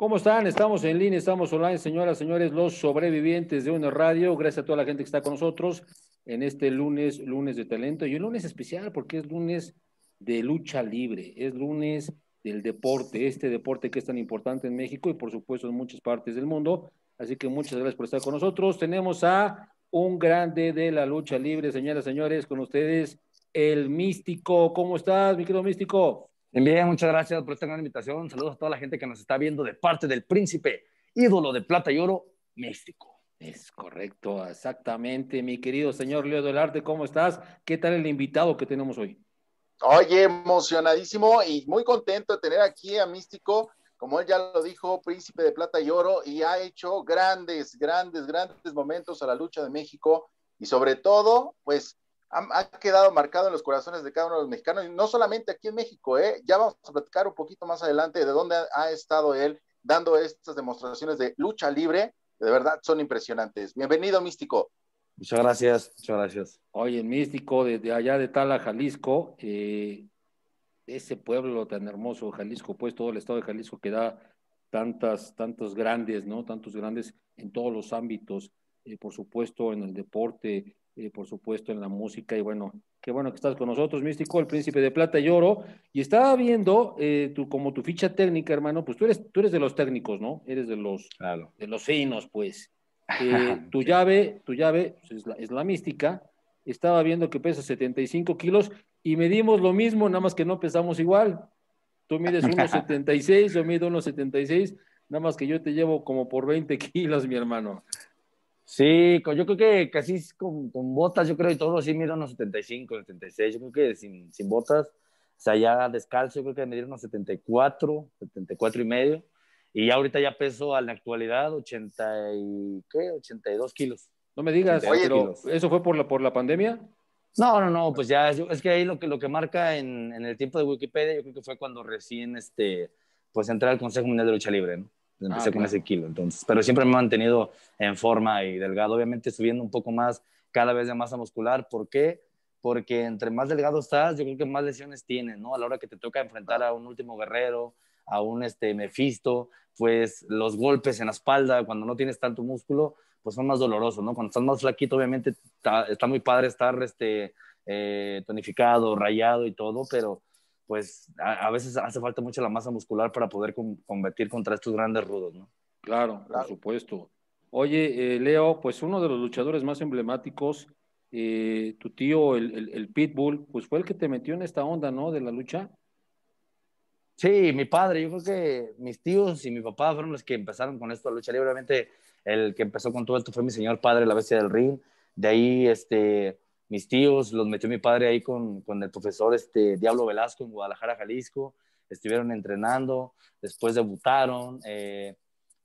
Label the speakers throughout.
Speaker 1: ¿Cómo están? Estamos en línea, estamos online, señoras, señores, los sobrevivientes de una radio. Gracias a toda la gente que está con nosotros en este lunes, lunes de talento y un lunes especial porque es lunes de lucha libre, es lunes del deporte, este deporte que es tan importante en México y por supuesto en muchas partes del mundo. Así que muchas gracias por estar con nosotros. Tenemos a un grande de la lucha libre, señoras, señores, con ustedes, el místico. ¿Cómo estás, mi querido místico? Bien, muchas gracias por esta gran invitación. Saludos a toda la gente que nos está viendo de parte del príncipe, ídolo de plata y oro, México. Es correcto, exactamente, mi querido señor Leo del Arte, ¿cómo estás? ¿Qué tal el invitado que
Speaker 2: tenemos hoy? Oye, emocionadísimo y muy contento de tener aquí a Místico, como él ya lo dijo, príncipe de plata y oro, y ha hecho grandes, grandes, grandes momentos a la lucha de México y sobre todo, pues ha, quedado marcado en los corazones de cada uno de los mexicanos, y no solamente aquí en México, ¿eh? ya vamos a platicar un poquito más adelante de dónde ha, estado él dando estas demostraciones de lucha libre, que de verdad son impresionantes. Bienvenido, Místico.
Speaker 1: Muchas gracias, muchas gracias. Oye, Místico, desde allá de Tala, Jalisco, eh, ese pueblo tan hermoso, Jalisco, pues todo el estado de Jalisco que da tantas, tantos grandes, ¿no? Tantos grandes en todos los ámbitos, eh, por supuesto en el deporte, por supuesto, en la música. Y bueno, qué bueno que estás con nosotros, Místico, el príncipe de plata y oro. Y estaba viendo eh, tu, como tu ficha técnica, hermano, pues tú eres, tú eres de los técnicos, ¿no? Eres de los, de los finos, pues. Eh, tu llave, tu llave pues, es, la, es la mística. Estaba viendo que pesa 75 kilos y medimos lo mismo, nada más que no pesamos igual. Tú mides 1,76, yo mido 1,76, nada más que yo te llevo como por 20 kilos, mi hermano. Sí, yo creo que casi con, con botas, yo creo, y todos sí mido unos 75, 76, yo creo
Speaker 3: que sin, sin botas, o sea, ya descalzo, yo creo que dieron unos 74, 74 y medio, y ahorita ya peso a la actualidad 80 y, ¿qué? 82
Speaker 1: kilos. No me digas, ¿eso fue por la, por la pandemia? No, no, no,
Speaker 3: pues ya, es que ahí lo que, lo que marca en, en el tiempo de Wikipedia, yo creo que fue cuando recién,
Speaker 1: este, pues entré
Speaker 3: al Consejo Mundial de Lucha Libre, ¿no? empecé ah, con ese kilo, entonces, pero siempre me he mantenido en forma y delgado, obviamente subiendo un poco más cada vez de masa muscular, ¿por qué? Porque entre más delgado estás, yo creo que más lesiones tienes, ¿no? A la hora que te toca enfrentar a un último guerrero, a un este Mefisto, pues los golpes en la espalda cuando no tienes tanto músculo, pues son más dolorosos, ¿no? Cuando estás más flaquito, obviamente está, muy padre estar este, eh, tonificado, rayado y todo, pero pues a, veces hace falta mucho la masa muscular para poder
Speaker 1: competir contra estos grandes rudos, ¿no? Claro, por supuesto. Oye, eh, Leo, pues uno de los luchadores más emblemáticos, eh, tu tío, el, Pitbull, pues fue el que te metió en esta onda, ¿no? De la lucha. Sí, mi padre, yo creo que
Speaker 3: mis tíos y mi papá fueron los que empezaron con esto la lucha libremente. El que empezó con todo esto fue mi señor padre, la bestia del ring. De ahí, este, mis tíos, los metió mi padre ahí con, con el profesor este, Diablo Velasco en Guadalajara, Jalisco, estuvieron entrenando, después debutaron, eh,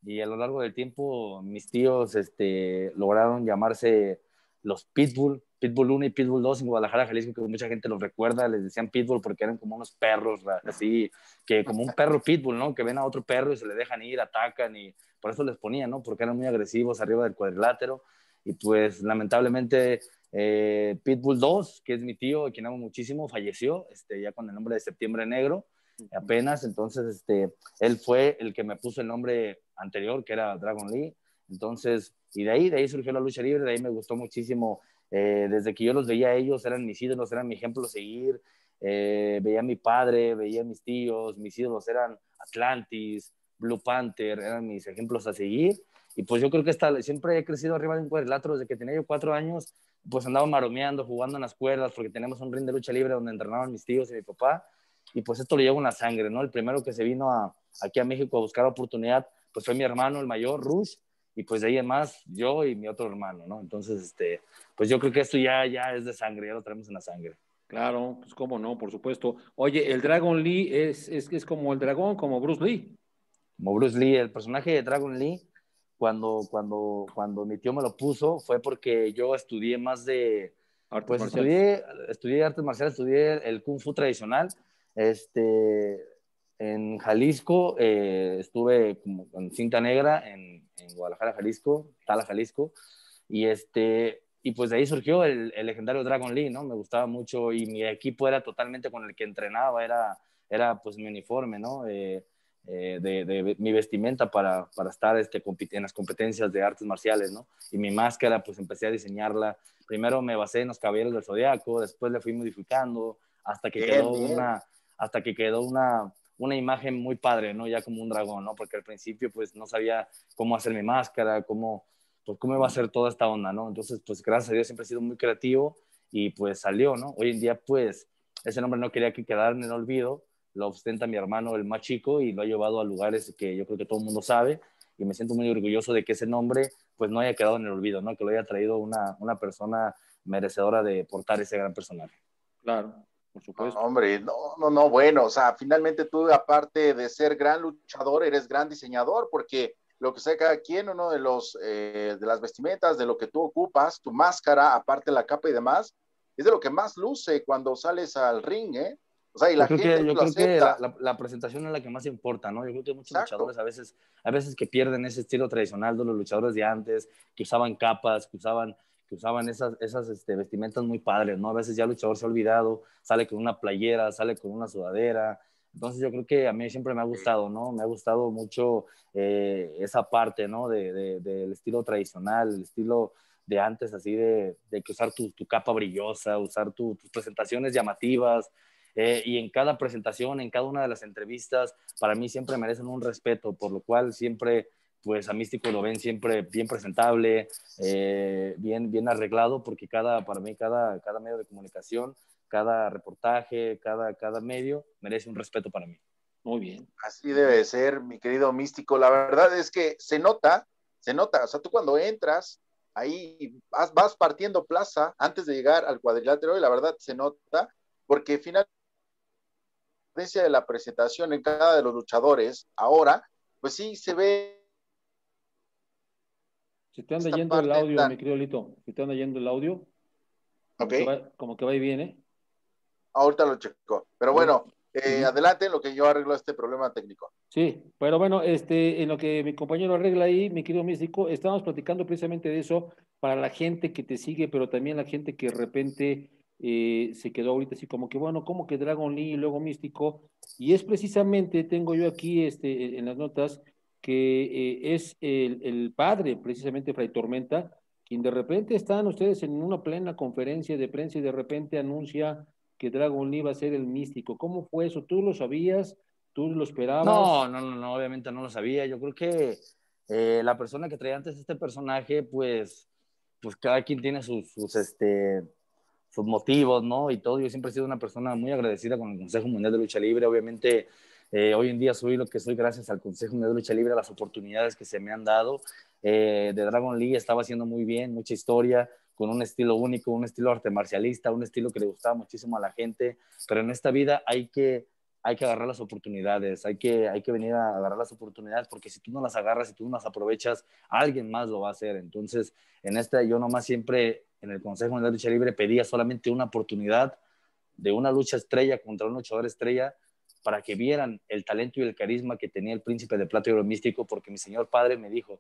Speaker 3: y a lo largo del tiempo mis tíos este, lograron llamarse los Pitbull, Pitbull 1 y Pitbull 2 en Guadalajara, Jalisco, que mucha gente los recuerda, les decían Pitbull porque eran como unos perros, así, que como un perro Pitbull, ¿no? Que ven a otro perro y se le dejan ir, atacan y por eso les ponían, ¿no? Porque eran muy agresivos arriba del cuadrilátero y pues lamentablemente eh, Pitbull 2, que es mi tío, a quien amo muchísimo, falleció este, ya con el nombre de Septiembre Negro, apenas. Entonces, este, él fue el que me puso el nombre anterior, que era Dragon Lee. Entonces, y de ahí, de ahí surgió la lucha libre, de ahí me gustó muchísimo. Eh, desde que yo los veía a ellos, eran mis ídolos, eran mi ejemplo a seguir. Eh, veía a mi padre, veía a mis tíos, mis ídolos eran Atlantis, Blue Panther, eran mis ejemplos a seguir. Y pues yo creo que siempre he crecido arriba de un cuadrilátero. Desde que tenía yo cuatro años, pues andaba maromeando, jugando en las cuerdas, porque tenemos un ring de lucha libre donde entrenaban mis tíos y mi papá. Y pues esto le lleva una sangre, ¿no? El primero que se vino a, aquí a México a buscar oportunidad, pues fue mi hermano, el mayor, Rush. Y pues de ahí además yo y mi otro
Speaker 1: hermano, ¿no? Entonces, este, pues yo creo que esto ya, ya es de sangre, ya lo traemos en la sangre. Claro, pues cómo no, por supuesto. Oye, el Dragon Lee es, es, es como el dragón, como Bruce Lee.
Speaker 3: Como Bruce Lee, el
Speaker 1: personaje de Dragon Lee cuando, cuando, cuando mi tío me lo
Speaker 3: puso fue porque yo estudié más de... pues estudié, estudié artes marciales, estudié el kung fu tradicional. Este, en Jalisco eh, estuve como en cinta negra, en, Guadalajara, Jalisco, Tala, Jalisco. Y, este, y pues de ahí surgió el, el, legendario Dragon Lee, ¿no? Me gustaba mucho y mi equipo era totalmente con el que entrenaba, era, era pues mi uniforme, ¿no? Eh, eh, de, mi vestimenta para, para estar este, en las competencias de artes marciales, ¿no? Y mi máscara, pues empecé a diseñarla. Primero me basé en los caballeros del zodiaco, después le fui modificando hasta que quedó una hasta que quedó una una imagen muy padre, ¿no? Ya como un dragón, ¿no? Porque al principio pues no sabía cómo hacer mi máscara, cómo pues cómo iba a ser toda esta onda, ¿no? Entonces, pues gracias a Dios siempre he sido muy creativo y pues salió, ¿no? Hoy en día pues ese nombre no quería que quedara en el olvido, lo ostenta mi hermano, el más chico, y lo ha llevado a lugares que yo creo que todo el mundo sabe, y me siento muy orgulloso de que ese nombre pues no haya quedado en el olvido, ¿no? Que lo haya traído una, persona merecedora de portar ese gran personaje. Claro,
Speaker 2: por supuesto. hombre, no, no, no, bueno, o sea, finalmente tú aparte de ser gran luchador, eres gran diseñador, porque lo que sea cada quien, uno de los, eh, de las vestimentas, de lo que tú ocupas, tu máscara, aparte la capa y demás, es de lo que más luce cuando sales al ring, ¿eh? la yo que,
Speaker 3: la, presentación es la que más importa, ¿no? Yo creo que muchos luchadores a veces, a veces que pierden ese estilo tradicional de los luchadores de antes, que usaban capas, que usaban, que usaban esas, esas este, vestimentas muy padres, ¿no? A veces ya el luchador se ha olvidado, sale con una playera, sale con una sudadera. Entonces yo creo que a mí siempre me ha gustado, ¿no? Me ha gustado mucho eh, esa parte, ¿no? De, de, del estilo tradicional, el estilo de antes, así de, que usar tu, capa brillosa, usar tus presentaciones llamativas, eh, y en cada presentación, en cada una de las entrevistas, para mí siempre merecen un respeto, por lo cual siempre, pues a Místico lo ven siempre bien presentable, eh, bien, bien arreglado, porque cada, para mí cada, cada medio de comunicación, cada reportaje, cada, cada medio merece un respeto para mí.
Speaker 2: Muy bien. Así debe ser, mi querido Místico. La verdad es que se nota, se nota, o sea, tú cuando entras, ahí vas, partiendo plaza antes de llegar al cuadrilátero y la verdad se nota porque final de la presentación en cada de los luchadores ahora, pues sí se ve.
Speaker 1: Se te anda yendo el audio, mi querido Lito. Se te anda yendo el audio. Como ok. como que va y viene.
Speaker 2: Ahorita lo checo. Pero bueno, eh, adelante lo que yo arreglo este problema técnico.
Speaker 1: Sí, pero bueno, este, en lo que mi compañero arregla ahí, mi querido místico, estamos platicando precisamente de eso para la gente que te sigue, pero también la gente que de repente eh, se quedó ahorita así como que, bueno, como que Dragon Lee y luego Místico, y es precisamente, tengo yo aquí este, e, en las notas, que eh, es el, padre, precisamente Fray Tormenta, quien de repente están ustedes en una plena conferencia de prensa y de repente anuncia que Dragon Lee va a ser el místico. ¿Cómo fue eso? ¿Tú lo sabías? ¿Tú lo esperabas? No,
Speaker 3: no, no, obviamente no lo sabía. Yo creo que eh, la persona que traía antes este personaje, pues, pues cada quien tiene sus, sus este, sus motivos, ¿no? Y todo. Yo siempre he sido una persona muy agradecida con el Consejo Mundial de Lucha Libre. Obviamente, eh, hoy en día soy lo que soy gracias al Consejo Mundial de Lucha Libre, a las oportunidades que se me han dado. Eh, de Dragon League estaba haciendo muy bien, mucha historia, con un estilo único, un estilo arte marcialista, un estilo que le gustaba muchísimo a la gente. Pero en esta vida hay que, hay que agarrar las oportunidades, hay que, hay que venir a agarrar las oportunidades, porque si tú no las agarras, y tú no las aprovechas, alguien más lo va a hacer. Entonces, en esta yo nomás siempre en el Consejo de la Lucha Libre pedía solamente una oportunidad de una lucha estrella contra un luchador estrella para que vieran el talento y el carisma que tenía el príncipe de plato y oro místico, porque mi señor padre me dijo,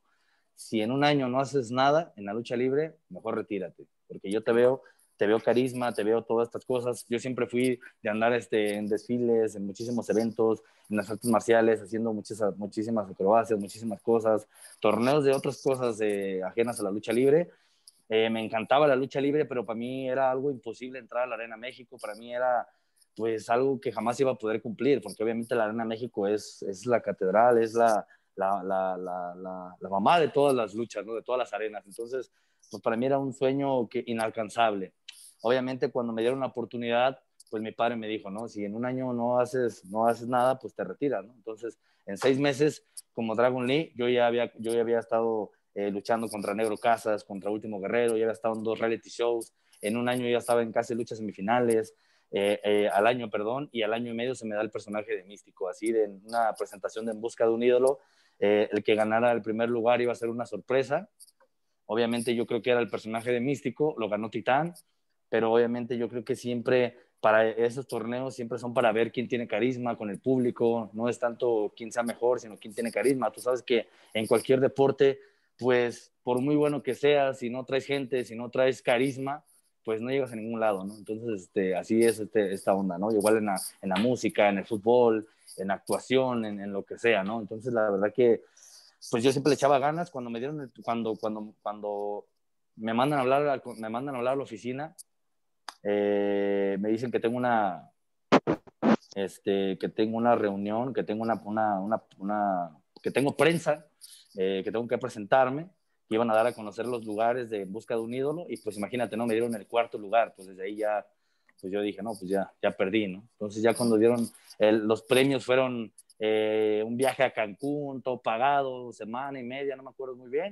Speaker 3: si en un año no haces nada en la lucha libre, mejor retírate, porque yo te veo, te veo carisma, te veo todas estas cosas. Yo siempre fui de andar este, en desfiles, en muchísimos eventos, en las artes marciales, haciendo muchas, muchísimas acrobacias, muchísimas cosas, torneos de otras cosas de eh, ajenas a la lucha libre, eh, me encantaba la lucha libre, pero para mí era algo imposible entrar a la Arena México, para mí era pues algo que jamás iba a poder cumplir, porque obviamente la Arena México es, es la catedral, es la, la, mamá de todas las luchas, ¿no? de todas las arenas. Entonces, pues para mí era un sueño que, inalcanzable. Obviamente cuando me dieron la oportunidad, pues mi padre me dijo, no, si en un año no haces, no haces nada, pues te retiras, Entonces, en seis meses, como Dragon Lee, yo ya había, yo ya había estado eh, luchando contra Negro Casas, contra Último Guerrero, ya había estado en dos reality shows, en un año ya estaba en casi luchas semifinales, eh, eh, al año, perdón, y al año y medio se me da el personaje de Místico, así de una presentación de En Busca de un ídolo, el que ganara el primer lugar iba a ser una sorpresa, obviamente yo creo que era el personaje de Místico, lo ganó Titán, pero obviamente yo creo que siempre para esos torneos siempre son para ver quién tiene carisma con el público, no es tanto quién sea mejor, sino quién tiene carisma. Tú sabes que en cualquier deporte pues por muy bueno que seas, si no traes gente, si no traes carisma, pues no llegas a ningún lado, ¿no? Entonces, este, así es este, esta onda, ¿no? Igual en la, música, en el fútbol, en actuación, en, lo que sea, ¿no? Entonces, la verdad que, pues yo siempre le echaba ganas cuando me dieron, cuando, cuando, cuando me mandan a hablar, me mandan a hablar la oficina, eh, me dicen que tengo una, este, que tengo una reunión, que tengo una, una, una, una que tengo prensa, eh, que tengo que presentarme, que iban a dar a conocer los lugares de búsqueda Busca de un Ídolo, y pues imagínate, ¿no? Me dieron el cuarto lugar, pues desde ahí ya, pues yo dije, no, pues ya, ya perdí, ¿no? Entonces ya cuando dieron, los premios fueron eh, un viaje a Cancún, todo pagado, semana y media, no me acuerdo muy bien,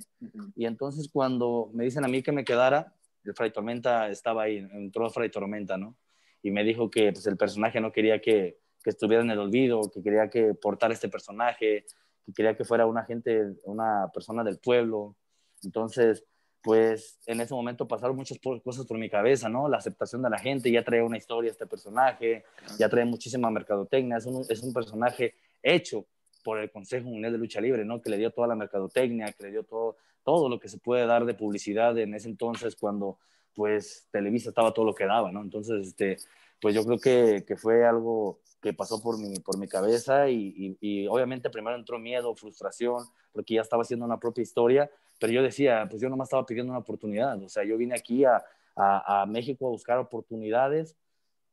Speaker 3: y entonces cuando me dicen a mí que me quedara, el Fray Tormenta estaba ahí, entró Fray Tormenta, ¿no? Y me dijo que pues el personaje no quería que, que estuviera en el olvido, que quería que ...portara este personaje, que quería que fuera una gente, una persona del pueblo. Entonces, pues en ese momento pasaron muchas cosas por mi cabeza, ¿no? La aceptación de la gente, ya trae una historia este personaje, ya trae muchísima mercadotecnia, es un, personaje hecho por el Consejo Mundial de Lucha Libre, ¿no? Que le dio toda la mercadotecnia, que le dio todo, todo lo que se puede dar de publicidad en ese entonces cuando pues Televisa estaba todo lo que daba, ¿no? Entonces, este, pues yo creo que, que fue algo que pasó por mi, por mi cabeza y, y, obviamente primero entró miedo, frustración, porque ya estaba haciendo una propia historia, pero yo decía, pues yo nomás estaba pidiendo una oportunidad, o sea, yo vine aquí a, a, México a buscar oportunidades,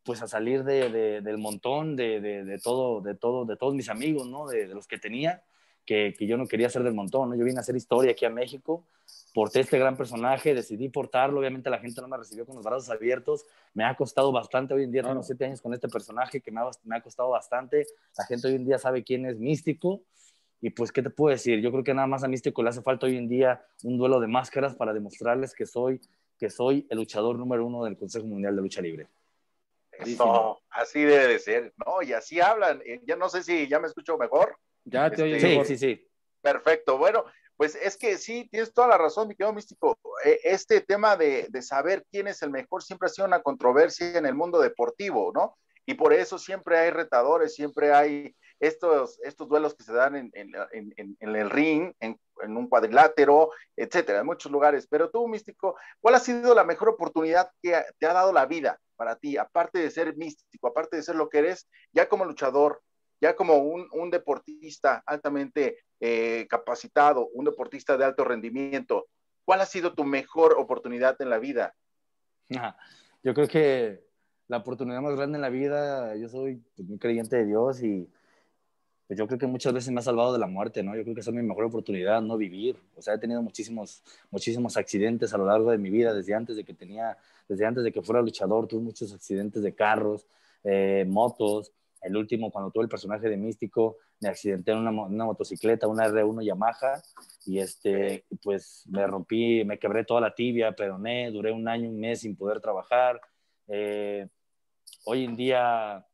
Speaker 3: pues a salir de, de, del montón de, de, todo, de, de todos mis amigos, ¿no? De, los que tenía, que, yo no quería ser del montón, Yo vine a hacer historia aquí a México, porté este gran personaje, decidí portarlo, obviamente la gente no me recibió con los brazos abiertos, me ha costado bastante, hoy en día tengo siete años con este personaje que me ha, me ha costado bastante, la gente hoy en día sabe quién es Místico, y pues, ¿qué te puedo decir? Yo creo que nada más a Místico le hace falta hoy en día un duelo de máscaras para demostrarles que soy, que soy el luchador número uno del Consejo Mundial de Lucha Libre.
Speaker 2: Eso, así debe de ser, ¿no? Y así hablan. Eh, ya no sé si ya me escucho mejor. Ya este, Sí, sí, sí. Perfecto. Bueno, pues es que sí, tienes toda la razón, mi querido místico. E, este tema de, saber quién es el mejor siempre ha sido una controversia en el mundo deportivo, ¿no? Y por eso siempre hay retadores, siempre hay estos, estos duelos que se dan en, el ring, en, un cuadrilátero, etcétera, en muchos lugares. Pero tú, místico, ¿cuál ha sido la mejor oportunidad que te ha dado la vida para ti? Aparte de ser místico, aparte de ser lo que eres, ya como luchador, ya como un, un deportista altamente eh, capacitado, un deportista de alto rendimiento, ¿cuál ha sido tu mejor oportunidad en la vida?
Speaker 3: Yo creo que la oportunidad más grande en la vida, yo soy pues, muy creyente de Dios y pues, yo creo que muchas veces me ha salvado de la muerte, ¿no? Yo creo que esa es mi mejor oportunidad, no vivir. O sea, he tenido muchísimos, muchísimos accidentes a lo largo de mi vida, desde antes de que tenía, desde antes de que fuera luchador, tuve muchos accidentes de carros, eh, motos, el último cuando tuve el personaje de Místico, me accidenté en una, motocicleta, una R1 Yamaha, y este, pues me rompí, me quebré toda la tibia, perdoné, duré un año, un mes sin poder trabajar. Eh, hoy en día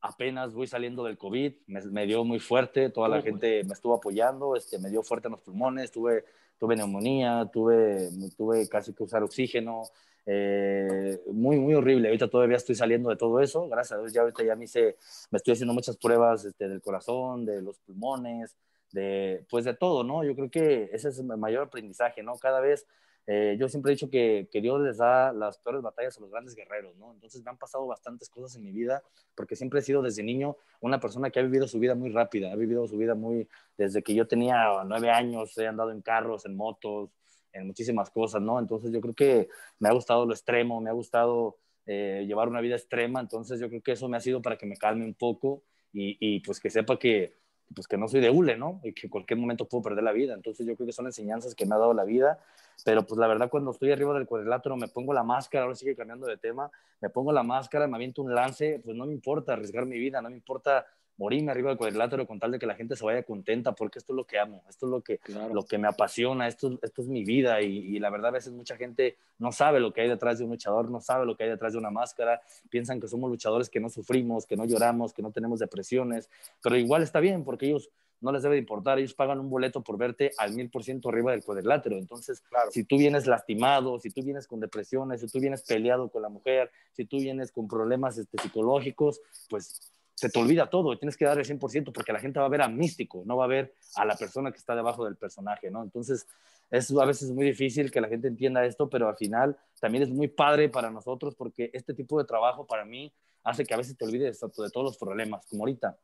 Speaker 3: apenas voy saliendo del COVID, me, dio muy fuerte, toda la oh, gente me estuvo apoyando, este, me dio fuerte en los pulmones, tuve, tuve neumonía, tuve, tuve casi que usar oxígeno, eh, muy, muy horrible. Ahorita todavía estoy saliendo de todo eso, gracias a Dios, ya ahorita ya me hice, me estoy haciendo muchas pruebas este, del corazón, de los pulmones, de, pues de todo, ¿no? Yo creo que ese es el mayor aprendizaje, ¿no? Cada vez eh, yo siempre he dicho que, que, Dios les da las peores batallas a los grandes guerreros, ¿no? Entonces me han pasado bastantes cosas en mi vida, porque siempre he sido desde niño una persona que ha vivido su vida muy rápida, ha vivido su vida muy, desde que yo tenía nueve años, he andado en carros, en motos, en muchísimas cosas, ¿no? Entonces yo creo que me ha gustado lo extremo, me ha gustado eh, llevar una vida extrema, entonces yo creo que eso me ha sido para que me calme un poco y, y pues que sepa que pues que no soy de hule, ¿no? Y que en cualquier momento puedo perder la vida. Entonces yo creo que son enseñanzas que me ha dado la vida, pero pues la verdad cuando estoy arriba del cuadrilátero me pongo la máscara, ahora sigue cambiando de tema, me pongo la máscara, me aviento un lance, pues no me importa arriesgar mi vida, no me importa morirme arriba del cuadrilátero con tal de que la gente se vaya contenta, porque esto es lo que amo, esto es lo que, lo que me apasiona, esto, esto es mi vida y, la verdad a veces mucha gente no sabe lo que hay detrás de un luchador, no sabe lo que hay detrás de una máscara, piensan que somos luchadores que no sufrimos, que no lloramos, que no tenemos depresiones, pero igual está bien porque ellos no les debe de importar, ellos pagan un boleto por verte al mil por ciento arriba del cuadrilátero. Entonces, si tú vienes lastimado, si tú vienes con depresiones, si tú vienes peleado con la mujer, si tú vienes con problemas este, psicológicos, pues se te olvida todo y tienes que dar el 100% porque la gente va a ver a místico, no va a ver a la persona que está debajo del personaje, ¿no? Entonces, es a veces muy difícil que la gente entienda esto, pero al final también es muy padre para nosotros porque este tipo de trabajo para mí hace que a veces te olvides de todos los problemas, como ahorita.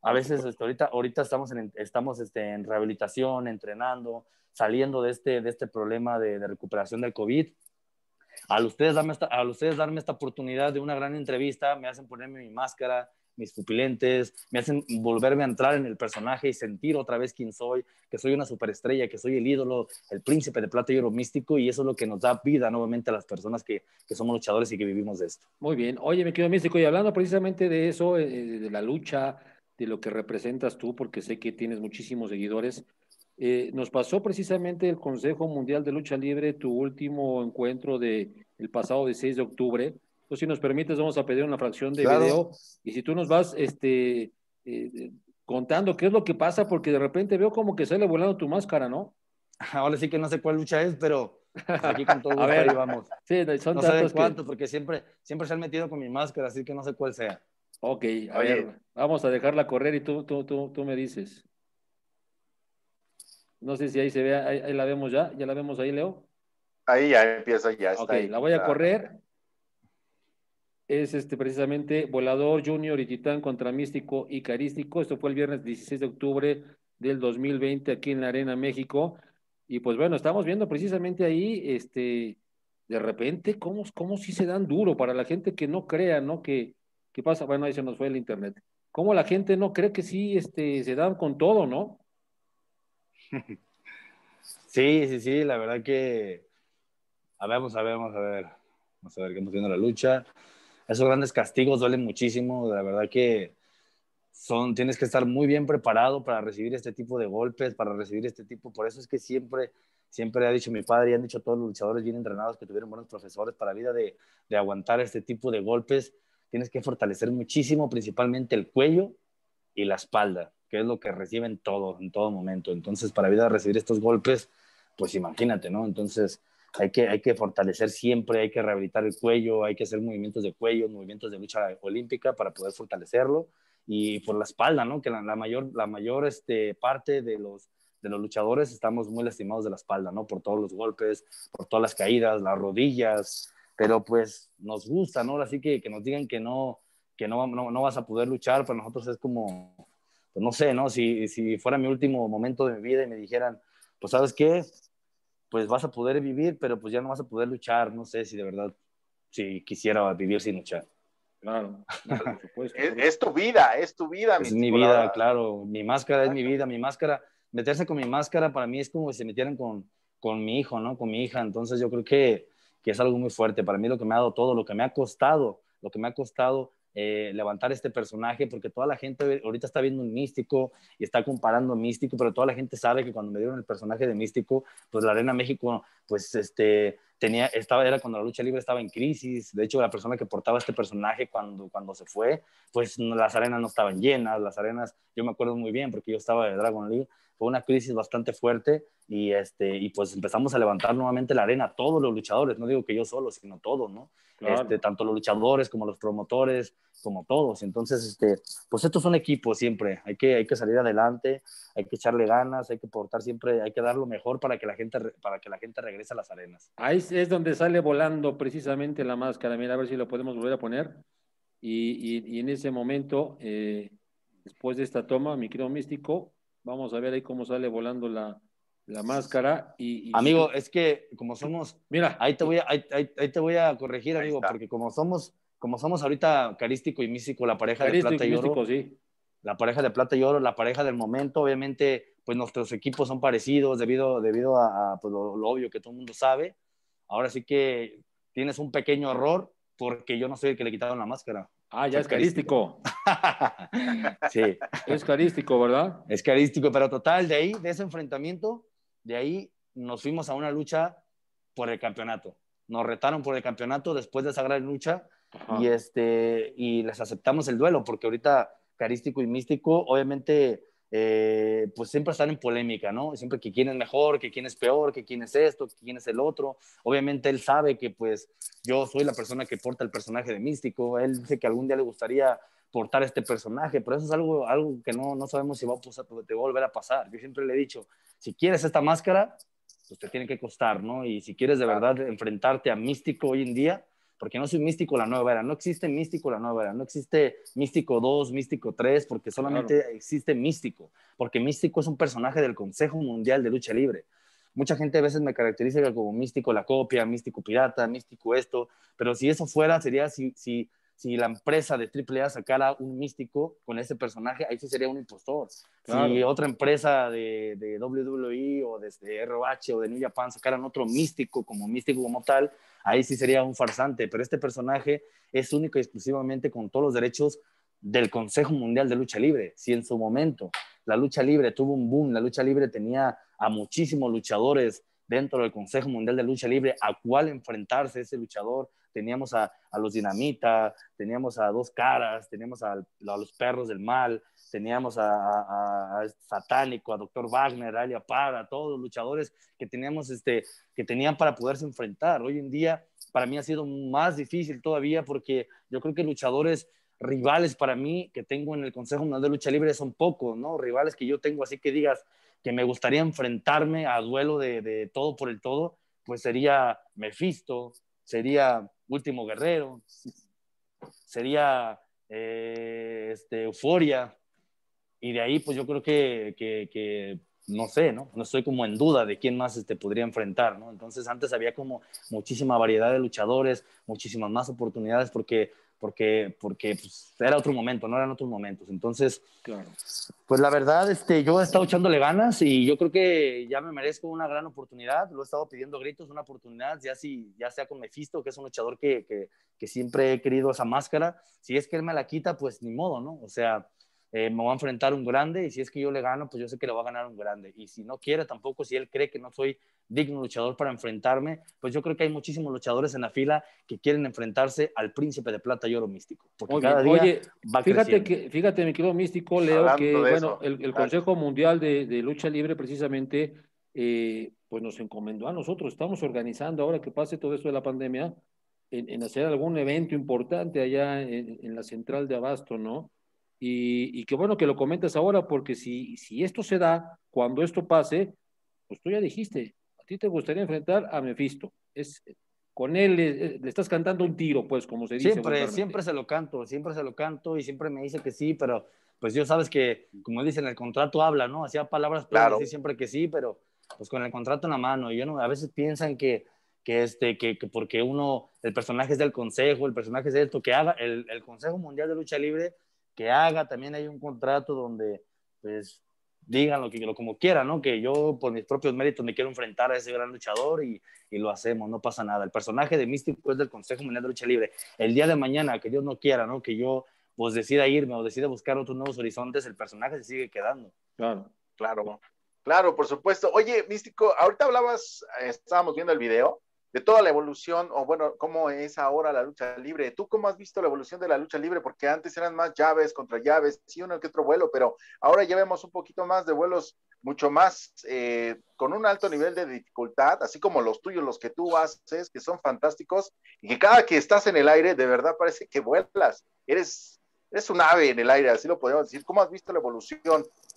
Speaker 3: A veces, este, ahorita, ahorita estamos, en, estamos este, en rehabilitación, entrenando, saliendo de este, de este problema de, recuperación del COVID a ustedes, ustedes darme esta oportunidad de una gran entrevista, me hacen ponerme mi máscara, mis pupilentes, me hacen volverme a entrar en el personaje y sentir otra vez quién soy, que soy una superestrella, que soy el ídolo, el príncipe de plata y oro místico, y eso es lo que nos da vida nuevamente a las personas que, que somos luchadores y que vivimos de esto.
Speaker 1: Muy bien, oye, me quedo místico, y hablando precisamente de eso, eh, eh, de la lucha, de lo que representas tú, porque sé que tienes muchísimos seguidores, eh, nos pasó precisamente el Consejo Mundial de Lucha Libre tu último encuentro de el pasado 6 de octubre si nos permites, vamos a pedir una fracción de video. Y si tú nos vas este, eh, eh, contando qué es lo que pasa, porque de repente veo como que sale volando tu máscara, ¿no? Ahora sí que no sé cuál lucha es, pero
Speaker 3: pues aquí con todo gusto vamos.
Speaker 1: Sí, son no sé cuántos,
Speaker 3: porque siempre, siempre se han metido con mi máscara, así que
Speaker 1: no sé cuál sea. Ok, a, ver, vamos a dejarla correr y tú, tú, me dices. No sé si ahí se ve, ahí, la vemos ya, ya la vemos ahí, Leo.
Speaker 2: Ahí ya empieza, ya está. Ok, ahí. la voy a
Speaker 1: correr es este, precisamente Volador Junior y Titán contra Místico y Carístico. Esto fue el viernes 16 de octubre del 2020 aquí en la Arena México. Y pues bueno, estamos viendo precisamente ahí, este, de repente, cómo, cómo sí se dan duro para la gente que no crea, ¿no? Que, pasa, bueno, ahí se nos fue el internet. Cómo la gente no cree que sí este, se dan con todo, ¿no? Sí, sí, sí, la verdad que.
Speaker 3: A ver, vamos a ver, vamos a ver. Vamos a ver qué tenido viendo la lucha esos grandes castigos duelen muchísimo, la verdad que son, tienes que estar muy bien preparado para recibir este tipo de golpes, para recibir este tipo, por eso es que siempre, siempre ha dicho mi padre y han dicho todos los luchadores bien entrenados que tuvieron buenos profesores para la vida de, aguantar este tipo de golpes, tienes que fortalecer muchísimo, principalmente el cuello y la espalda, que es lo que reciben todos en todo momento. Entonces, para vida recibir estos golpes, pues imagínate, ¿no? Entonces, hay que, hay que fortalecer siempre, hay que rehabilitar el cuello, hay que hacer movimientos de cuello, movimientos de lucha olímpica para poder fortalecerlo y por la espalda, ¿no? Que la, mayor, la mayor este, parte de los, de los luchadores estamos muy lastimados de la espalda, ¿no? Por todos los golpes, por todas las caídas, las rodillas, pero pues nos gusta, ¿no? Así que que nos digan que no, que no, no, vas a poder luchar, para nosotros es como, pues no sé, ¿no? Si, si fuera mi último momento de mi vida y me dijeran, pues sabes qué, pues vas a poder vivir, pero pues ya no vas a poder luchar. No sé si de verdad, si quisiera vivir sin luchar. Claro,
Speaker 2: por supuesto. es, tu vida, es tu vida. Es mi vida,
Speaker 3: claro. Mi máscara es mi vida, mi máscara. Meterse con mi máscara para mí es como si se metieran con, mi hijo, ¿no? Con mi hija. Entonces yo creo que, que es algo muy fuerte. Para mí lo que me ha dado todo, lo que me ha costado, lo que me ha costado eh, levantar este personaje, porque toda la gente ahorita está viendo un místico y está comparando místico, pero toda la gente sabe que cuando me dieron el personaje de místico, pues la Arena México, pues este, tenía, estaba, era cuando la lucha libre estaba en crisis, de hecho la persona que portaba este personaje cuando, cuando se fue, pues las arenas no estaban llenas, las arenas, yo me acuerdo muy bien porque yo estaba de Dragon League, una crisis bastante fuerte y, este, y pues empezamos a levantar nuevamente la arena, todos los luchadores, no digo que yo solo, sino todos, ¿no? Este, tanto los luchadores como los promotores, como todos. Entonces, este, pues esto es un equipo siempre, hay que, hay que salir adelante, hay que echarle ganas, hay que portar siempre, hay que dar lo mejor para que la gente, para que la gente regrese a las arenas.
Speaker 1: Ahí es donde sale volando precisamente la máscara, mira, a ver si lo podemos volver a poner. Y, y, en ese momento... Eh, después de esta toma, mi querido místico, Vamos a ver ahí cómo sale volando la, la máscara. Y, Amigo,
Speaker 3: es que como somos. Mira. Ahí te voy a, ahí, ahí te voy a corregir, amigo, porque como somos, como somos ahorita Carístico y Místico, la pareja de plata y, oro. Místico, sí. La pareja de plata y oro, la pareja del momento, obviamente, pues nuestros equipos son parecidos debido, debido a, pues, lo, lo obvio que todo el mundo sabe. Ahora sí que tienes un pequeño error porque yo no soy el que le quitaron la máscara.
Speaker 1: Ah, ya es carístico. sí. Es carístico, ¿verdad? Es carístico, pero total, de ahí, de
Speaker 3: ese enfrentamiento, de ahí nos fuimos a una lucha por el campeonato. Nos retaron por el campeonato después de esa gran lucha y, este, y les aceptamos el duelo, porque ahorita carístico y místico, obviamente eh, pues siempre están en polémica, ¿no? Siempre que quién es mejor, que quién es peor, que quién es esto, que quién es el otro. Obviamente él sabe que pues yo soy la persona que porta el personaje de místico, él dice que algún día le gustaría portar este personaje, pero eso es algo, algo que no, no sabemos si va a, te va a volver a pasar. Yo siempre le he dicho, si quieres esta máscara, pues te tiene que costar, ¿no? Y si quieres de verdad enfrentarte a místico hoy en día, porque no soy místico la nueva era, no existe místico la nueva era, no existe místico 2, místico 3, porque solamente existe místico, porque místico es un personaje del Consejo Mundial de Lucha Libre. Mucha gente a veces me caracteriza como místico la copia, místico pirata, místico esto, pero si eso fuera, sería si, si si la empresa de AAA sacara un místico con ese personaje, ahí sí sería un impostor. Si otra empresa de, WWE e o de, de, ROH o de New Japan sacaran otro místico como místico como tal, ahí sí sería un farsante. Pero este personaje es único y exclusivamente con todos los derechos del Consejo Mundial de Lucha Libre. Si en su momento la lucha libre tuvo un boom, la lucha libre tenía a muchísimos luchadores dentro del Consejo Mundial de Lucha Libre a cuál enfrentarse ese luchador, teníamos a, los Dinamita, teníamos a Dos Caras, teníamos a, los Perros del Mal, teníamos a, este Satánico, a Doctor Wagner, a Alia Para, todos los luchadores que, teníamos este, que tenían para poderse enfrentar. Hoy en día, para mí ha sido más difícil todavía porque yo creo que luchadores rivales para mí que tengo en el Consejo Mundial de Lucha Libre son pocos, ¿no? Rivales que yo tengo, así que digas que me gustaría enfrentarme a duelo de, de todo por el todo, pues sería Mephisto, sería Último Guerrero, sería eh, este, Euforia, y de ahí pues yo creo que, que, que, no sé, ¿no? No estoy como en duda de quién más este, podría enfrentar, ¿no? Entonces antes había como muchísima variedad de luchadores, muchísimas más oportunidades porque porque, pues, era otro momento, no eran otros momentos. Entonces, pues la verdad, este, yo he estado echándole ganas y yo creo que ya me merezco una gran oportunidad. Lo he estado pidiendo gritos, una oportunidad, ya, si, ya sea con Mephisto, que es un luchador que, que siempre he querido esa máscara. Si es que él me la quita, pues ni modo, ¿no? O sea, eh, me va a enfrentar un grande y si es que yo le gano, pues yo sé que le va a ganar un grande. Y si no quiere tampoco, si él cree que no soy digno luchador para enfrentarme, pues yo creo que hay muchísimos luchadores en la fila que quieren enfrentarse al príncipe de plata y oro místico. Porque oye, cada día fíjate que,
Speaker 1: fíjate, mi querido místico, leo que bueno, el, Consejo Mundial de, de, Lucha Libre precisamente eh, pues nos encomendó a nosotros, estamos organizando ahora que pase todo esto de la pandemia, en, en hacer algún evento importante allá en, en la central de Abasto, ¿no? Y, qué bueno que lo comentas ahora, porque si, si esto se da, cuando esto pase, pues tú ya dijiste, a ti te gustaría enfrentar a Mephisto. Es, con él eh, le, estás cantando un tiro, pues, como se dice. Siempre, siempre se lo canto, siempre
Speaker 3: se lo canto y siempre me dice que sí, pero pues yo sabes que, como dicen, el contrato habla, ¿no? Hacía palabras claro. Decir siempre que sí, pero pues con el contrato en la mano. Y yo no, a veces piensan que, que este, que, que, porque uno, el personaje es del consejo, el personaje es de esto, que haga el, el Consejo Mundial de Lucha Libre que haga. También hay un contrato donde, pues, digan lo que lo, como quieran, ¿no? Que yo por mis propios méritos me quiero enfrentar a ese gran luchador y, lo hacemos, no pasa nada. El personaje de Místico es del Consejo Mundial de Lucha Libre. El día de mañana, que Dios no quiera, ¿no? Que yo pues decida irme o decida buscar otros nuevos horizontes, el personaje se sigue quedando. Claro,
Speaker 2: claro. Claro, por supuesto. Oye, Místico, ahorita hablabas, eh, estábamos viendo el video de toda la evolución, o bueno, cómo es ahora la lucha libre. ¿Tú cómo has visto la evolución de la lucha libre? Porque antes eran más llaves contra llaves, sí, uno que otro vuelo, pero ahora ya vemos un poquito más de vuelos mucho más eh, con un alto nivel de dificultad, así como los tuyos, los que tú haces, que son fantásticos, y que cada que estás en el aire, de verdad parece que vuelas. Eres, un ave en el aire, así lo podemos decir. ¿Cómo has visto la evolución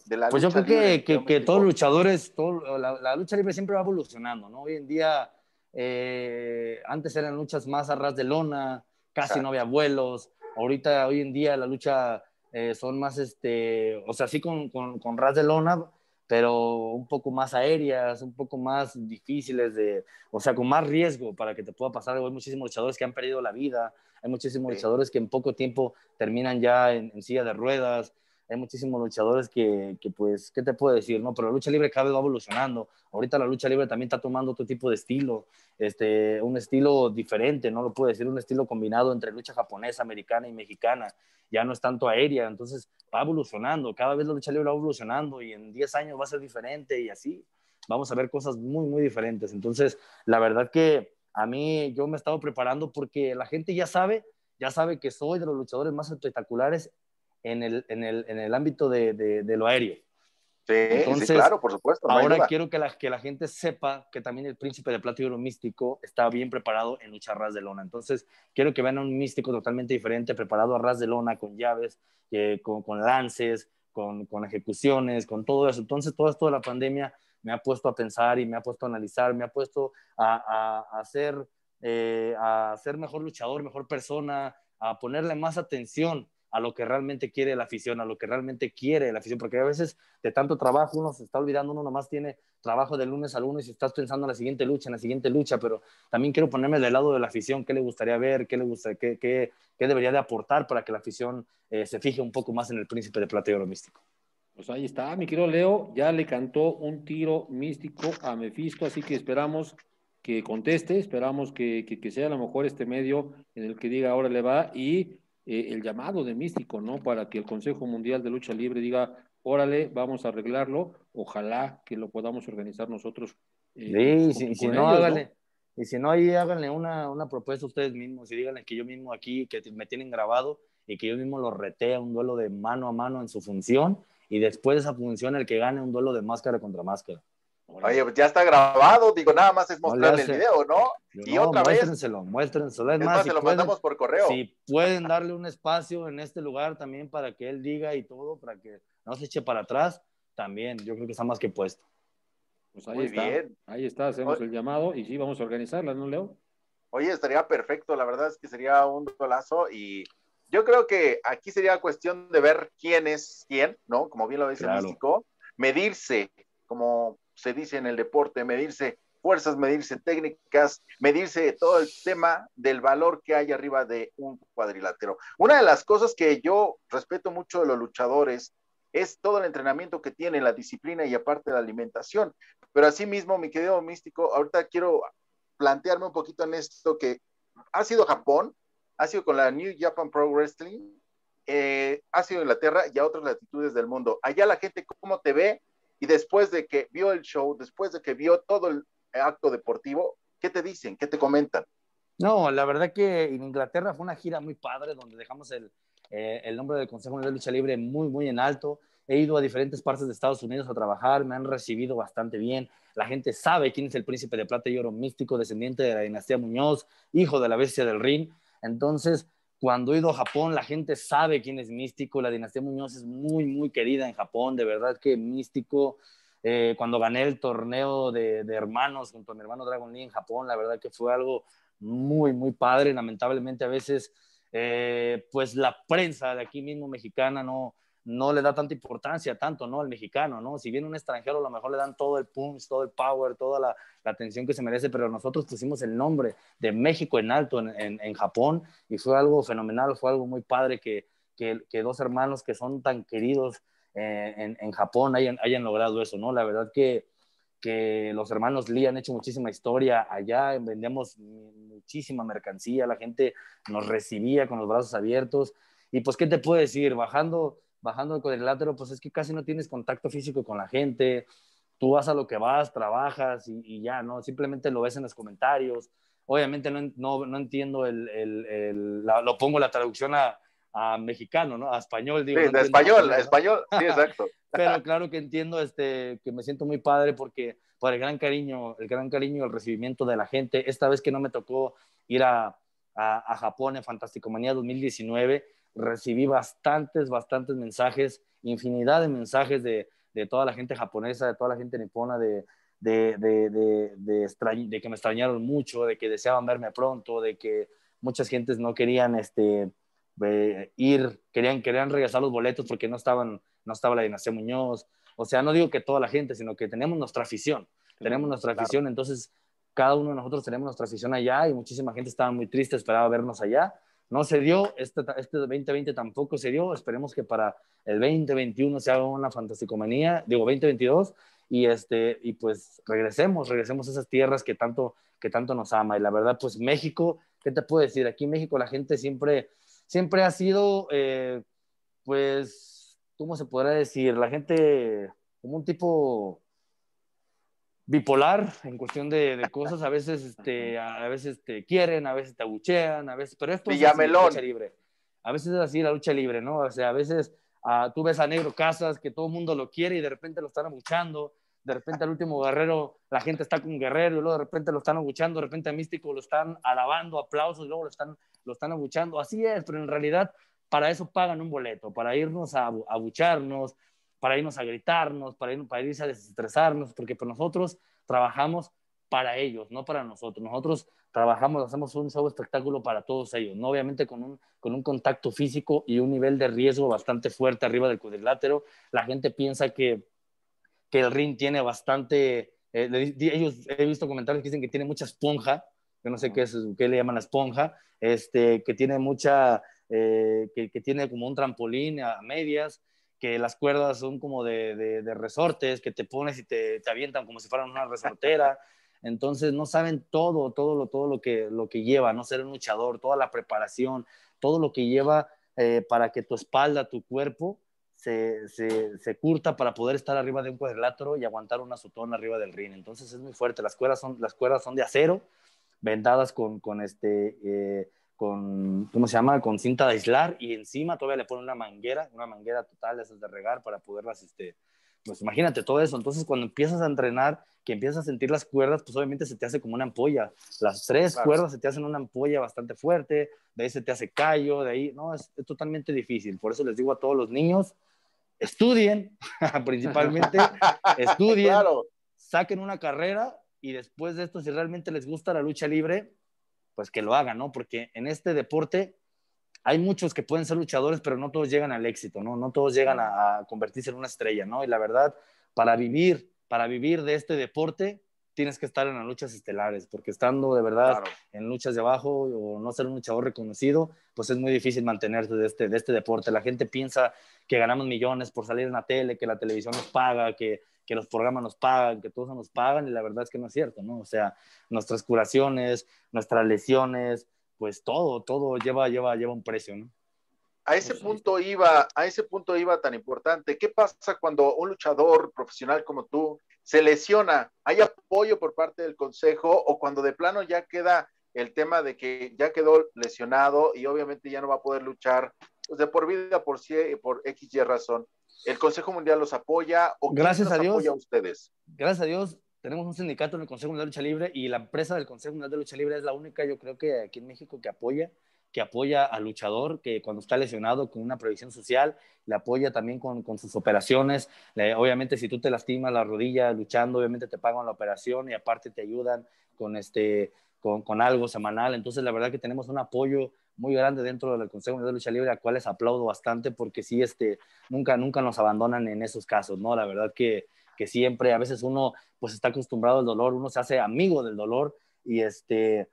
Speaker 2: de la lucha libre? Pues yo creo que, que, todos luchadores, la, la lucha libre siempre va evolucionando, ¿no? Hoy en día
Speaker 3: eh, antes eran luchas más a ras de lona, casi no había vuelos. Ahorita, hoy en día, la lucha eh, son más, este, o sea, sí con, con, con, ras de lona, pero un poco más aéreas, un poco más difíciles, de, o sea, con más riesgo para que te pueda pasar. Hay muchísimos luchadores que han perdido la vida, hay muchísimos luchadores que en poco tiempo terminan ya en silla de ruedas hay muchísimos luchadores que, que, pues, ¿qué te puedo decir? No, pero la lucha libre cada vez va evolucionando. Ahorita la lucha libre también está tomando otro tipo de estilo, este, un estilo diferente, no lo puedo decir, un estilo combinado entre lucha japonesa, americana y mexicana. Ya no es tanto aérea, entonces va evolucionando. Cada vez la lucha libre va evolucionando y en 10 años va a ser diferente y así. Vamos a ver cosas muy, muy diferentes. Entonces, la verdad que a mí yo me he estado preparando porque la gente ya sabe, ya sabe que soy de los luchadores más espectaculares en el, en el, en el ámbito de, de, lo aéreo. Sí, Entonces, claro, por
Speaker 2: supuesto. ahora quiero
Speaker 3: que la, que la gente sepa que también el príncipe de plata y oro místico está bien preparado en luchar a ras de lona. Entonces, quiero que vean a un místico totalmente diferente, preparado a ras de lona, con llaves, eh, con, lances, con, con ejecuciones, con todo eso. Entonces, todo esto de la pandemia me ha puesto a pensar y me ha puesto a analizar, me ha puesto a, a, a eh, a ser mejor luchador, mejor persona, a ponerle más atención a lo que realmente quiere la afición, a lo que realmente quiere la afición, porque a veces de tanto trabajo uno se está olvidando, uno nomás tiene trabajo de lunes a lunes y estás pensando en la siguiente lucha, en la siguiente lucha, pero también quiero ponerme del lado de la afición, qué le gustaría ver, qué le gusta, qué, debería de aportar para que la
Speaker 1: afición eh, se fije un poco más en el príncipe de plata y oro místico. Pues ahí está, mi querido Leo, ya le cantó un tiro místico a Mefisto, así que esperamos que conteste, esperamos que sea a lo mejor este medio en el que diga ahora le va y eh, el llamado de Místico, ¿no? Para que el Consejo Mundial de Lucha Libre diga, órale, vamos a arreglarlo, ojalá que lo podamos organizar nosotros. Eh, sí, si, no, y si no, ahí háganle una,
Speaker 3: propuesta a ustedes mismos y díganle que yo mismo aquí, que me
Speaker 1: tienen grabado y que yo
Speaker 3: mismo lo retea un duelo de mano a mano en su función y después de esa función el que gane un duelo de máscara contra máscara. Oye, pues, ya está grabado, digo, nada más es mostrarle el video, ¿no? y otra vez. Muéstrenselo, más, si se lo mandamos por correo. Si pueden darle un espacio en este lugar también para que él diga y todo, para que no se eche para atrás, también, yo creo que está más que
Speaker 1: puesto. Pues ahí está. Ahí está, hacemos el llamado y sí, vamos a organizarla, ¿no,
Speaker 2: Leo? Oye, estaría perfecto, la verdad es que sería un golazo y yo creo que aquí sería cuestión de ver quién es quién, ¿no? Como bien lo dice el místico. medirse como se dice en el deporte, medirse fuerzas, medirse técnicas, medirse todo el tema del valor que hay arriba de un cuadrilátero. Una de las cosas que yo respeto mucho de los luchadores es todo el entrenamiento que tienen, la disciplina y aparte la alimentación. Pero asimismo, mi querido místico, ahorita quiero plantearme un poquito en esto que ha sido Japón, ha sido con la New Japan Pro Wrestling, eh, ha sido Inglaterra y a otras latitudes del mundo. Allá la gente, ¿cómo te ve? y después de que vio el show, después de que vio todo el acto deportivo, ¿qué te dicen? ¿Qué te comentan?
Speaker 3: No, la verdad que en Inglaterra fue una gira muy padre donde dejamos eh, el, nombre del Consejo Mundial de Lucha Libre muy, muy en alto. He ido a diferentes partes de Estados Unidos a trabajar, me han recibido bastante bien. La gente sabe quién es el príncipe de plata y oro místico, descendiente de la dinastía Muñoz, hijo de la bestia del Rin. Entonces, cuando he ido a Japón, la gente sabe quién es Místico. La dinastía Muñoz es muy, muy querida en Japón. De verdad que Místico, eh, cuando gané el torneo de, hermanos junto a mi hermano Dragon Lee en Japón, la verdad que fue algo muy, muy padre. Lamentablemente a veces, eh, pues la prensa de aquí mismo mexicana no, no le da tanta importancia, tanto, ¿no? Al mexicano, ¿no? Si viene un extranjero, a lo mejor le dan todo el punch, todo el power, toda la, atención que se merece, pero nosotros pusimos el nombre de México en alto en, Japón y fue algo fenomenal, fue algo muy padre que, dos hermanos que son tan queridos eh, en, Japón hayan, hayan logrado eso, ¿no? La verdad que, que los hermanos Lee han hecho muchísima historia allá, vendemos muchísima mercancía, la gente nos recibía con los brazos abiertos. Y pues, ¿qué te puedo decir? Bajando bajando el cuadrilátero, pues es que casi no tienes contacto físico con la gente, tú vas a lo que vas, trabajas y, ya, ¿no? Simplemente lo ves en los comentarios. Obviamente no, no, entiendo el, el, lo pongo la traducción a, a mexicano, ¿no? A español, digo. Sí, de español, a español, sí, exacto. Pero claro que entiendo este, que me siento muy padre porque por el gran cariño, el gran cariño, el recibimiento de la gente. Esta vez que no me tocó ir a, a, a Japón en Fantástico Manía 2019, recibí bastantes, bastantes mensajes, infinidad de mensajes de, toda la gente japonesa, de toda la gente nipona, de, de, que me extrañaron mucho, de que deseaban verme pronto, de que muchas gentes no querían este, ir, querían, querían regresar los boletos porque no, estaban, no estaba la dinastía Muñoz. O sea, no digo que toda la gente, sino que tenemos nuestra afición,
Speaker 1: tenemos nuestra afición,
Speaker 3: entonces cada uno de nosotros tenemos nuestra afición allá y muchísima gente estaba muy triste, esperaba vernos allá no se dio, este, 2020 este tampoco se dio, esperemos que para el 2021 se haga una fantasticomanía, digo 2022, y, este, y pues regresemos, regresemos a esas tierras que tanto, que tanto nos ama. Y la verdad, pues México, ¿qué te puedo decir? Aquí en México la gente siempre, siempre ha sido, eh, pues, ¿cómo se podrá decir? La gente como un tipo bipolar en cuestión de, de cosas. A veces, este, a veces te quieren, a veces te abuchean, a veces, pero esto es así, lucha libre. A veces es así la lucha libre, ¿no? O sea, a veces ah, tú ves a Negro Casas que todo el mundo lo quiere y de repente lo están abuchando. De repente al último guerrero, la gente está con Guerrero y luego de repente lo están abuchando, de repente a Místico lo están alabando, aplausos y luego lo están, lo están abuchando. Así es, pero en realidad para eso pagan un boleto, para irnos a abucharnos, para irnos a gritarnos, para, ir, para irse a desestresarnos, porque pues nosotros trabajamos para ellos, no para nosotros. Nosotros trabajamos, hacemos un show espectáculo para todos ellos, ¿no? Obviamente con un, con un contacto físico y un nivel de riesgo bastante fuerte arriba del cuadrilátero. La gente piensa que, que el ring tiene bastante... Eh, ellos he visto comentarios que dicen que tiene mucha esponja, que no sé qué, es, qué le llaman la esponja, este, que tiene mucha... Eh, que, que tiene como un trampolín a medias, que las cuerdas son como de, resortes, que te pones y te, te, avientan como si fueran una resortera. Entonces no saben todo, todo lo, todo lo que, lo que lleva, no ser un luchador, toda la preparación, todo lo que lleva eh, para que tu espalda, tu cuerpo se, se, curta para poder estar arriba de un cuadrilátero y aguantar una azotona arriba del ring. Entonces es muy fuerte, las cuerdas son, las cuerdas son de acero, vendadas con, este... Eh, con, ¿cómo se llama? Con cinta de aislar y encima todavía le ponen una manguera, una manguera total de esas de regar para poderlas, este, pues imagínate todo eso. Entonces, cuando empiezas a entrenar, que empiezas a sentir las cuerdas, pues obviamente se te hace como una ampolla. Las tres cuerdas se te hacen una ampolla bastante fuerte, de ahí se te hace callo, de ahí, no, es, totalmente difícil. Por eso les digo a todos los niños, estudien, principalmente, estudien, saquen una carrera y después de esto, si realmente les gusta la lucha libre, pues que lo hagan, ¿no? Porque en este deporte hay muchos que pueden ser luchadores, pero no todos llegan al éxito, ¿no? No todos llegan a, convertirse en una estrella, ¿no? Y la verdad, para vivir, para vivir de este deporte, tienes que estar en las luchas estelares, porque estando de verdad en luchas de abajo o no ser un luchador reconocido, pues es muy difícil mantenerse de este, de este deporte. La gente piensa que ganamos millones por salir en la tele, que la televisión nos paga, que, que los programas nos pagan, que todos nos pagan, y la verdad es que no es cierto, ¿no? O sea, nuestras curaciones, nuestras lesiones, pues todo, todo lleva, lleva, lleva un precio, ¿no?
Speaker 2: A ese pues punto iba, a ese punto iba tan importante. ¿Qué pasa cuando un luchador profesional como tú se lesiona, hay apoyo por parte del consejo o cuando de plano ya queda el tema de que ya quedó lesionado y obviamente ya no va a poder luchar pues de por vida, por, sí, por X y razón. ¿El Consejo Mundial los apoya o gracias a Dios, apoya a ustedes?
Speaker 3: Gracias a Dios, tenemos un sindicato en el Consejo Mundial de Lucha Libre y la empresa del Consejo Mundial de Lucha Libre es la única, yo creo que aquí en México, que apoya que apoya al luchador que cuando está lesionado con una previsión social, le apoya también con, sus operaciones. obviamente, si tú te lastimas la rodilla luchando, obviamente te pagan la operación y aparte te ayudan con, este, con, algo semanal. Entonces, la verdad que tenemos un apoyo muy grande dentro del Consejo de Lucha Libre, a cuales aplaudo bastante porque sí, este, nunca, nunca nos abandonan en esos casos, ¿no? La verdad que, que siempre, a veces uno pues está acostumbrado al dolor, uno se hace amigo del dolor y este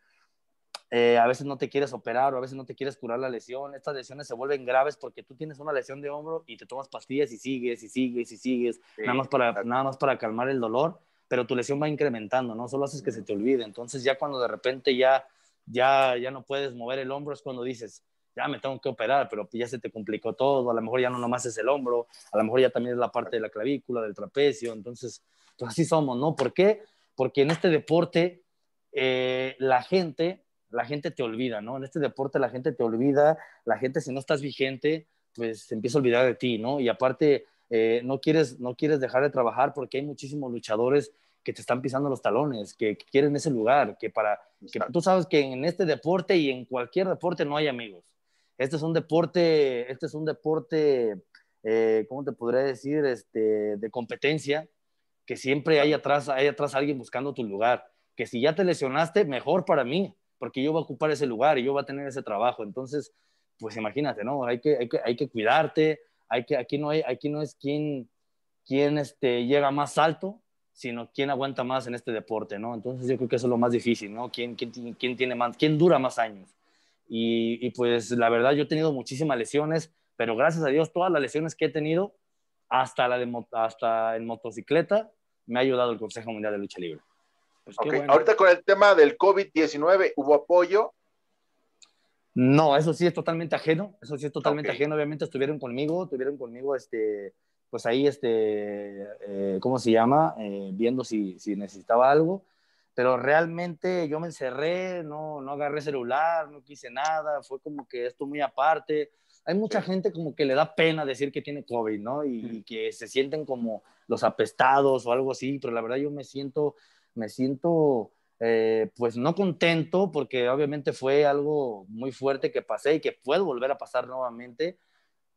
Speaker 3: eh, a veces no te quieres operar o a veces no te quieres curar la lesión. Estas lesiones se vuelven graves porque tú tienes una lesión de hombro y te tomas pastillas y sigues y sigues y sigues, nada, más para, nada más para calmar el dolor, pero tu lesión va incrementando, ¿no? Solo haces que se te olvide. Entonces ya cuando de repente ya, ya, ya no puedes mover el hombro es cuando dices, ya me tengo que operar, pero ya se te complicó todo, a lo mejor ya no nomás es el hombro, a lo mejor ya también es la parte de la clavícula, del trapecio, entonces, pues así somos, ¿no? ¿Por qué? Porque en este deporte eh, la gente la gente te olvida, ¿no? En este deporte la gente te olvida, la gente si no estás vigente, pues se empieza a olvidar de ti, ¿no? Y aparte, eh, no, quieres, no quieres dejar de trabajar porque hay muchísimos luchadores que te están pisando los talones, que, quieren ese lugar, que para... Que, tú sabes que en este deporte y en cualquier deporte no hay amigos. Este es un deporte, este es un deporte, eh, ¿cómo te podría decir? Este, de competencia, que siempre hay atrás, hay atrás alguien buscando tu lugar. Que si ya te lesionaste, mejor para mí, porque yo voy a ocupar ese lugar y yo voy a tener ese trabajo. Entonces, pues imagínate, ¿no? Hay que, hay que, hay que cuidarte, hay que, aquí, no hay, aquí no es quien, quién este, llega más alto, sino quién aguanta más en este deporte, ¿no? Entonces yo creo que eso es lo más difícil, ¿no? ¿Quién, quién, quién tiene más, quién dura más años? Y, y, pues la verdad yo he tenido muchísimas lesiones, pero gracias a Dios todas las lesiones que he tenido, hasta la de, hasta en motocicleta, me ha ayudado el Consejo Mundial de Lucha Libre. Pues, ahorita
Speaker 2: con el tema del COVID-19, ¿hubo apoyo?
Speaker 3: No, eso sí es totalmente ajeno, eso sí es totalmente ajeno, obviamente estuvieron conmigo, estuvieron conmigo, este, pues ahí, este, eh, ¿cómo se llama? Eh, viendo si, si, necesitaba algo, pero realmente yo me encerré, no, no agarré celular, no quise nada, fue como que esto muy aparte. Hay mucha gente como que le da pena decir que tiene COVID, ¿no? Y, y que se sienten como los apestados o algo así, pero la verdad yo me siento me siento eh, pues no contento porque obviamente fue algo muy fuerte que pasé y que puedo volver a pasar nuevamente,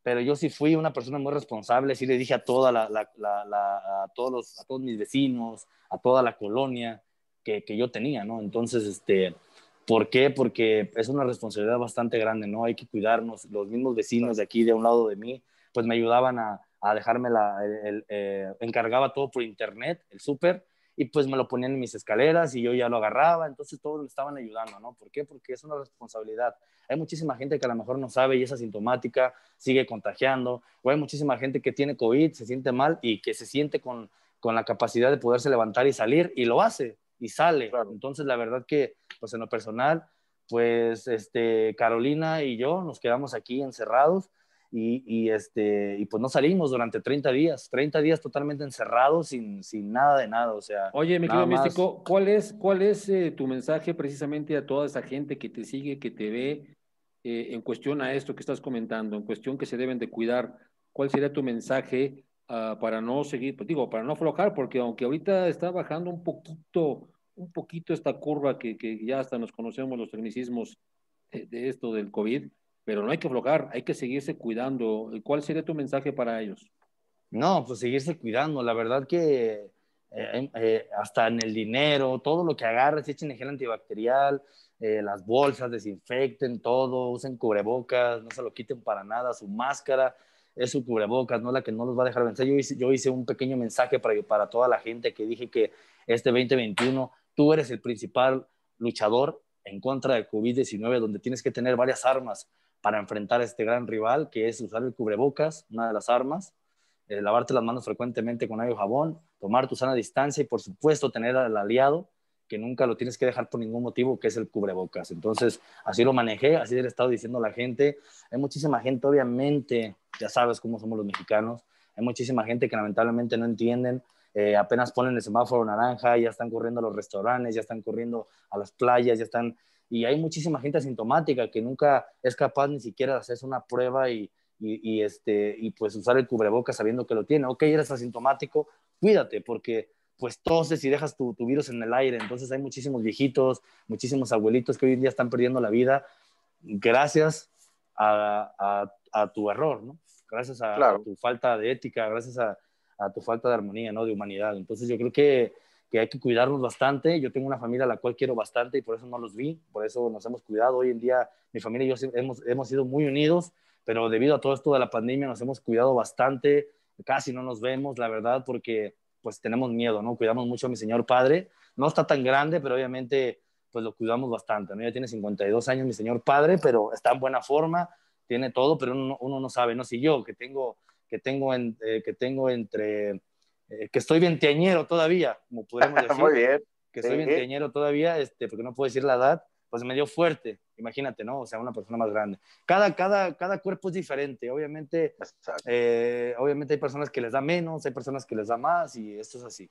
Speaker 3: pero yo sí fui una persona muy responsable, sí le dije a, toda la, a, todos, a todos mis vecinos, a toda la colonia que, yo tenía, ¿no? Entonces, este, ¿por qué? Porque es una responsabilidad bastante grande, ¿no? Hay que cuidarnos. Los mismos vecinos de aquí, de un lado de mí, pues me ayudaban a, a dejarme la, eh, encargaba todo por internet, el súper, y pues me lo ponían en mis escaleras y yo ya lo agarraba, entonces todos me estaban ayudando, ¿no? ¿Por qué? Porque es una responsabilidad. Hay muchísima gente que a lo mejor no sabe y es asintomática, sigue contagiando, o hay muchísima gente que tiene COVID, se siente mal y que se siente con, con la capacidad de poderse levantar y salir y lo hace y sale. Entonces la verdad que pues en lo personal, pues este, Carolina y yo nos quedamos aquí encerrados y, este, y pues no salimos durante 30 días, 30 días totalmente encerrados sin, sin nada de nada, o sea. Oye, mi querido místico,
Speaker 1: ¿cuál es, cuál es eh, tu mensaje precisamente a toda esa gente que te sigue, que te ve eh, en cuestión a esto que estás comentando, en cuestión que se deben de cuidar? ¿Cuál sería tu mensaje ah, para no seguir, pues, digo, para no aflojar? Porque aunque ahorita está bajando un poquito, un poquito esta curva que, que ya hasta nos conocemos los tecnicismos de, eh, de esto del COVID, pero no hay que aflojar, hay que seguirse cuidando. ¿Cuál sería tu mensaje para ellos? No, pues seguirse cuidando. La verdad que
Speaker 3: eh, eh, hasta en el dinero, todo lo que agarres, echen gel antibacterial, eh, las bolsas, desinfecten todo, usen cubrebocas, no se lo quiten para nada, su máscara es su cubrebocas, no la que no los va a dejar vencer. Yo hice, yo hice un pequeño mensaje para, para toda la gente que dije que este 2021 tú eres el principal luchador en contra del COVID-19, donde tienes que tener varias armas para enfrentar a este gran rival, que es usar el cubrebocas, una de las armas, eh, lavarte las manos frecuentemente con agua y jabón, tomar tu sana distancia y, por supuesto, tener al aliado que nunca lo tienes que dejar por ningún motivo, que es el cubrebocas. Entonces, así lo manejé, así le he estado diciendo la gente. Hay muchísima gente, obviamente, ya sabes cómo somos los mexicanos, hay muchísima gente que lamentablemente no entienden, eh, apenas ponen el semáforo naranja, ya están corriendo a los restaurantes, ya están corriendo a las playas, ya están y hay muchísima gente asintomática que nunca es capaz ni siquiera de hacerse una prueba y, y, este, y pues usar el cubrebocas sabiendo que lo tiene. Ok, eres asintomático, cuídate porque pues toses y dejas tu, virus en el aire. Entonces hay muchísimos viejitos, muchísimos abuelitos que hoy en día están perdiendo la vida gracias a, a, tu error, ¿no? Gracias a, a, tu falta de ética, gracias a, tu falta de armonía, ¿no? De humanidad. Entonces yo creo que que hay que cuidarnos bastante. Yo tengo una familia a la cual quiero bastante y por eso no los vi, por eso nos hemos cuidado. Hoy en día mi familia y yo hemos, hemos sido muy unidos, pero debido a todo esto de la pandemia nos hemos cuidado bastante, casi no nos vemos, la verdad, porque pues tenemos miedo, ¿no? Cuidamos mucho a mi señor padre. No está tan grande, pero obviamente pues lo cuidamos bastante, ¿no? Ya tiene 52 años mi señor padre, pero está en buena forma, tiene todo, pero uno, no sabe, ¿no? Si yo, que tengo, que tengo, en, eh, que tengo entre eh, que estoy veinteañero todavía, como podemos decir. Muy bien. Que estoy veinteañero todavía, este, porque no puedo decir la edad, pues me dio fuerte, imagínate, ¿no? O sea, una persona más grande. Cada, cada, cada cuerpo es diferente, obviamente,
Speaker 1: eh, obviamente hay personas que les da menos, hay personas que les da más y esto es así.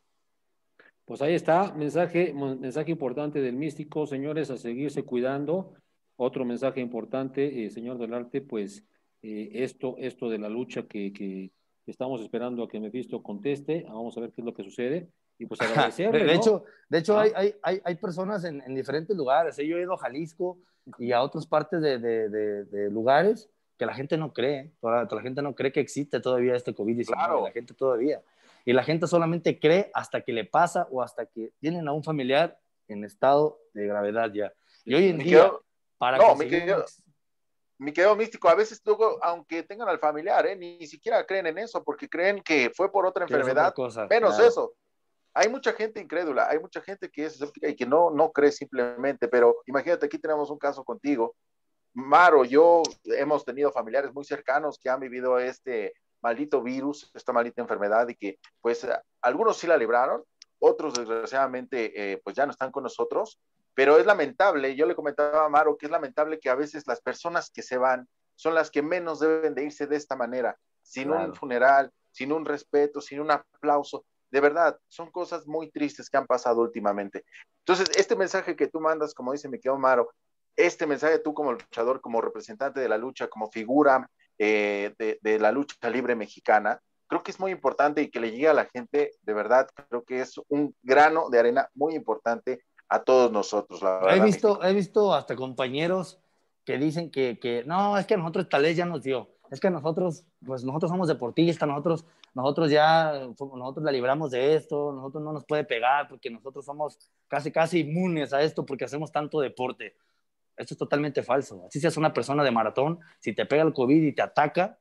Speaker 1: Pues ahí está, mensaje, mensaje importante del místico, señores, a seguirse cuidando. Otro mensaje importante, eh, señor del arte, pues esto, esto de la lucha que, que, Estamos esperando a que Mephisto conteste. Vamos a ver qué es lo que sucede. Y pues de, hecho, de hecho ah. hay, hay, hay, personas en, en diferentes lugares. Yo he ido a
Speaker 3: Jalisco y a otras partes de, de, lugares que la gente no cree. ¿eh? Toda, la gente no cree que existe todavía este COVID-19. Claro. La gente todavía. Y la gente solamente cree hasta que le pasa o hasta que tienen a un familiar en estado de gravedad ya. Y hoy en día, para
Speaker 2: mi querido místico, a veces luego, aunque tengan al familiar, ¿eh? ni siquiera creen en eso, porque creen que fue por otra enfermedad, menos eso. Hay mucha gente incrédula, hay mucha gente que es escéptica y que no, no cree simplemente, pero imagínate, aquí tenemos un caso contigo. Maro, yo hemos tenido familiares muy cercanos que han vivido este maldito virus, esta maldita enfermedad y que pues algunos sí la libraron, otros desgraciadamente eh, pues ya no están con nosotros, pero es lamentable, yo le comentaba a Maro que es lamentable que a veces las personas que se van son las que menos deben de irse de esta manera, sin un funeral, sin un respeto, sin un aplauso. De verdad, son cosas muy tristes que han pasado últimamente. Entonces, este mensaje que tú mandas, como dice mi querido Maro, este mensaje tú como luchador, como representante de la lucha, como figura eh, de, de, la lucha libre mexicana, creo que es muy importante y que le llegue a la gente, de verdad, creo que es un grano de arena muy importante a todos nosotros. La verdad. He visto,
Speaker 3: he visto hasta compañeros que dicen que, que no, es que a nosotros tal vez ya nos dio, es que nosotros, pues nosotros somos deportistas, nosotros, nosotros ya, nosotros la libramos de esto, nosotros no nos puede pegar porque nosotros somos casi, casi inmunes a esto porque hacemos tanto deporte. Esto es totalmente falso. Así seas una persona de maratón, si te pega el COVID y te ataca,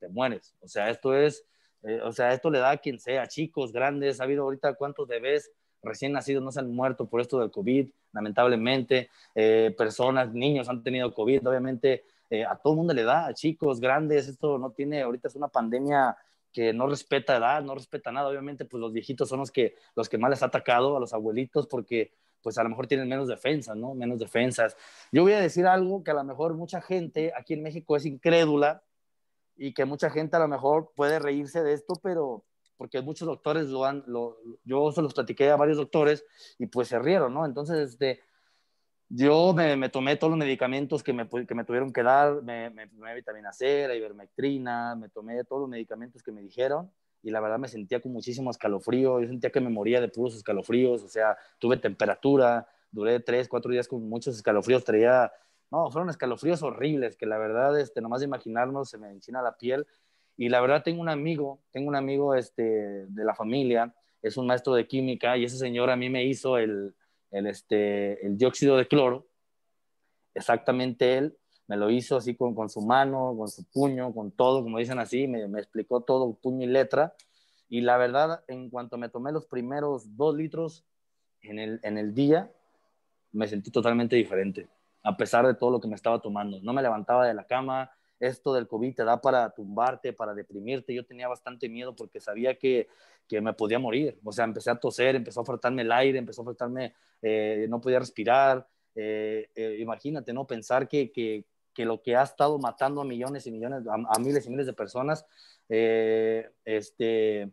Speaker 3: te mueres. O sea, esto es, eh, o sea, esto le da a quien sea, chicos, grandes, ha habido ahorita cuántos bebés recién nacidos no se han muerto por esto del COVID, lamentablemente. Eh, personas, niños han tenido COVID, obviamente eh, a todo el mundo le da, chicos, grandes, esto no tiene, ahorita es una pandemia que no respeta edad, no respeta nada, obviamente pues los viejitos son los que, los que más les ha atacado a los abuelitos porque pues a lo mejor tienen menos defensas, ¿no? Menos defensas. Yo voy a decir algo que a lo mejor mucha gente aquí en México es incrédula y que mucha gente a lo mejor puede reírse de esto, pero porque muchos doctores lo han, lo, yo se los platiqué a varios doctores y pues se rieron, ¿no? Entonces, este, yo me, tomé todos los medicamentos que me, que me tuvieron que dar, me, me, tomé vitamina C, la ivermectrina, me tomé todos los medicamentos que me dijeron y la verdad me sentía con muchísimo escalofrío, yo sentía que me moría de puros escalofríos, o sea, tuve temperatura, duré tres, cuatro días con muchos escalofríos, traía, no, fueron escalofríos horribles, que la verdad, este, nomás de imaginarnos se me enchina la piel y la verdad tengo un amigo, tengo un amigo este, de la familia, es un maestro de química y ese señor a mí me hizo el, el, este, el dióxido de cloro, exactamente él, me lo hizo así con, su mano, con su puño, con todo, como dicen así, me, explicó todo, puño y letra. Y la verdad, en cuanto me tomé los primeros dos litros en el, en el día, me sentí totalmente diferente, a pesar de todo lo que me estaba tomando. No me levantaba de la cama, esto del COVID te da para tumbarte, para deprimirte. Yo tenía bastante miedo porque sabía que, que me podía morir. O sea, empecé a toser, empezó a faltarme el aire, empezó a faltarme, eh, no podía respirar. Eh, eh, imagínate, ¿no? Pensar que, que, que, lo que ha estado matando a millones y millones, a, miles y miles de personas, este,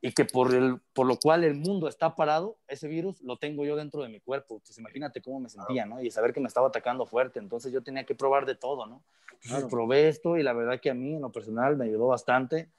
Speaker 3: y que por, el, por lo cual el mundo está parado, ese virus lo tengo yo dentro de mi cuerpo. Entonces, imagínate cómo me sentía, ¿no? Y saber que me estaba atacando fuerte. Entonces yo tenía que probar de todo, ¿no? probé esto y la verdad que a mí en lo personal me ayudó bastante.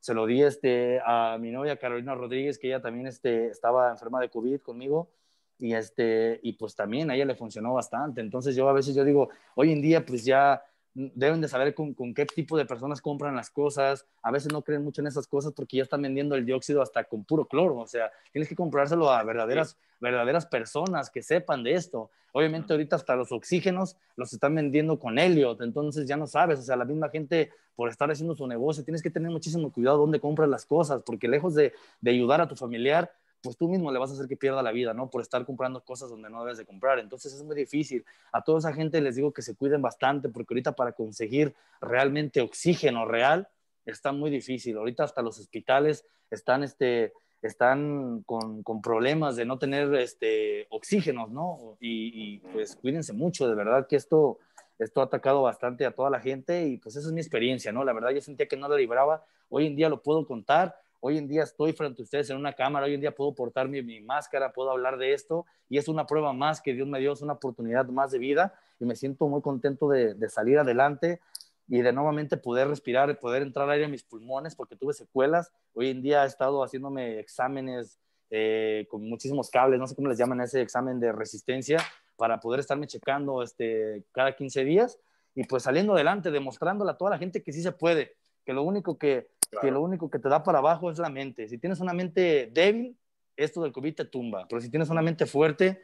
Speaker 3: Se lo di este, a mi novia Carolina Rodríguez, que ella también este, estaba enferma de COVID conmigo y este y pues también a ella le funcionó bastante entonces yo a veces yo digo hoy en día pues ya deben de saber con, qué tipo de personas compran las cosas. A veces no creen mucho en esas cosas porque ya están vendiendo el dióxido hasta con puro cloro. O sea, tienes que comprárselo a verdaderas, verdaderas personas que sepan de esto. Obviamente ahorita hasta los oxígenos los están vendiendo con helio. Entonces ya no sabes. O sea, la misma gente por estar haciendo su negocio, tienes que tener muchísimo cuidado dónde compras las cosas porque lejos de ayudar a tu familiar, pues tú mismo le vas a hacer que pierda la vida, ¿no? Por estar comprando cosas donde no debes de comprar. Entonces es muy difícil. A toda esa gente les digo que se cuiden bastante porque ahorita para conseguir realmente oxígeno real está muy difícil. Ahorita hasta los hospitales están, este, están con, con problemas de no tener este, oxígenos, ¿no? Y, pues cuídense mucho, de verdad que esto, esto ha atacado bastante a toda la gente y pues esa es mi experiencia, ¿no? La verdad yo sentía que no la libraba. Hoy en día lo puedo contar hoy en día estoy frente a ustedes en una cámara, hoy en día puedo portar mi, máscara, puedo hablar de esto y es una prueba más que Dios me dio, es una oportunidad más de vida y me siento muy contento de, salir adelante y de nuevamente poder respirar, y poder entrar aire a mis pulmones porque tuve secuelas. Hoy en día he estado haciéndome exámenes eh, con muchísimos cables, no sé cómo les llaman ese examen de resistencia para poder estarme checando este, cada 15 días y pues saliendo adelante, demostrándole a toda la gente que sí se puede, que lo único que que lo único que te da para abajo es la mente. Si tienes una mente débil, esto del COVID te tumba, pero si tienes una mente
Speaker 1: fuerte,